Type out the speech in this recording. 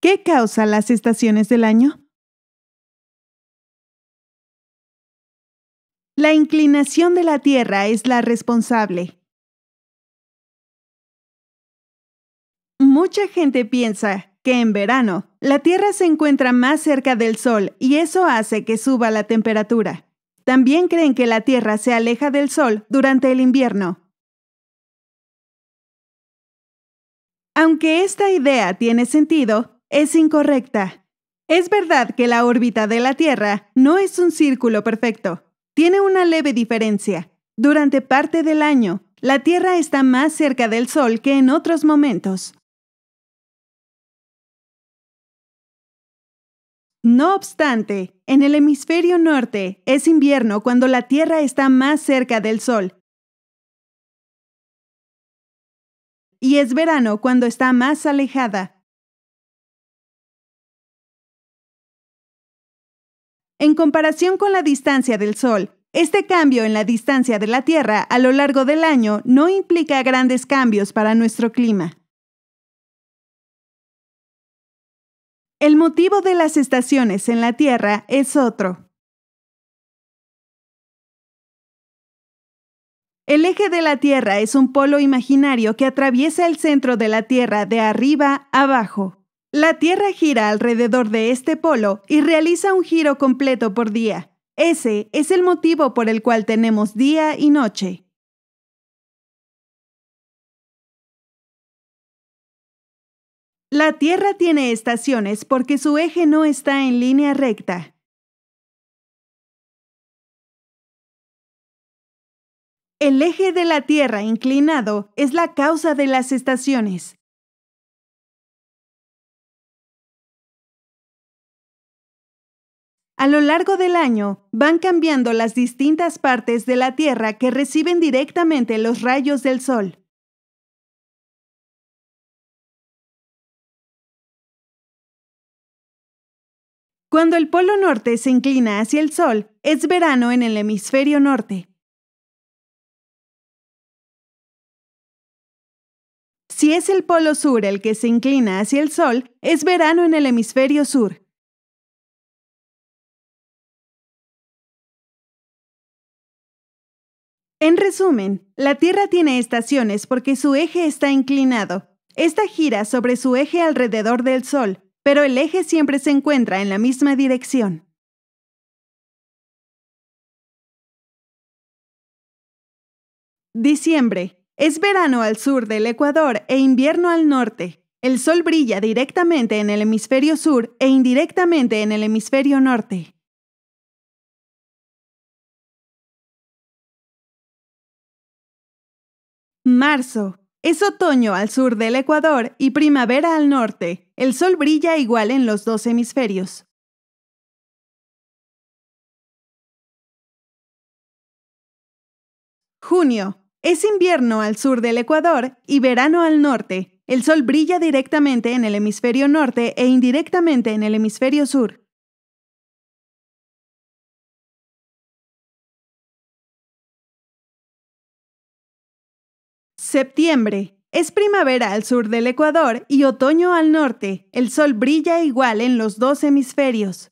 ¿Qué causa las estaciones del año? La inclinación de la Tierra es la responsable. Mucha gente piensa que en verano la Tierra se encuentra más cerca del Sol y eso hace que suba la temperatura. También creen que la Tierra se aleja del Sol durante el invierno. Aunque esta idea tiene sentido, es incorrecta. Es verdad que la órbita de la Tierra no es un círculo perfecto. Tiene una leve diferencia. Durante parte del año, la Tierra está más cerca del Sol que en otros momentos. No obstante, en el hemisferio norte es invierno cuando la Tierra está más cerca del Sol y es verano cuando está más alejada. En comparación con la distancia del Sol, este cambio en la distancia de la Tierra a lo largo del año no implica grandes cambios para nuestro clima. El motivo de las estaciones en la Tierra es otro. El eje de la Tierra es un polo imaginario que atraviesa el centro de la Tierra de arriba a abajo. La Tierra gira alrededor de este polo y realiza un giro completo por día. Ese es el motivo por el cual tenemos día y noche. La Tierra tiene estaciones porque su eje no está en línea recta. El eje de la Tierra inclinado es la causa de las estaciones. A lo largo del año, van cambiando las distintas partes de la Tierra que reciben directamente los rayos del Sol. Cuando el polo norte se inclina hacia el Sol, es verano en el hemisferio norte. Si es el polo sur el que se inclina hacia el Sol, es verano en el hemisferio sur. En resumen, la Tierra tiene estaciones porque su eje está inclinado. Esta gira sobre su eje alrededor del Sol, pero el eje siempre se encuentra en la misma dirección. Diciembre. Es verano al sur del Ecuador e invierno al norte. El sol brilla directamente en el hemisferio sur e indirectamente en el hemisferio norte. Marzo. Es otoño al sur del Ecuador y primavera al norte. El sol brilla igual en los dos hemisferios. Junio. Es invierno al sur del Ecuador y verano al norte. El sol brilla directamente en el hemisferio norte e indirectamente en el hemisferio sur. Septiembre. Es primavera al sur del Ecuador y otoño al norte. El sol brilla igual en los dos hemisferios.